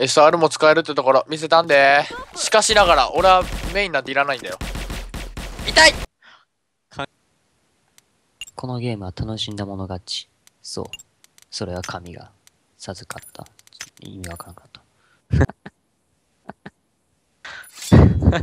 SR も使えるってところ見せたんでしかしながら俺はメインなんていらないんだよ痛いこのゲームは楽しんだ者勝ちそうそれは神が授かった意味わからなかった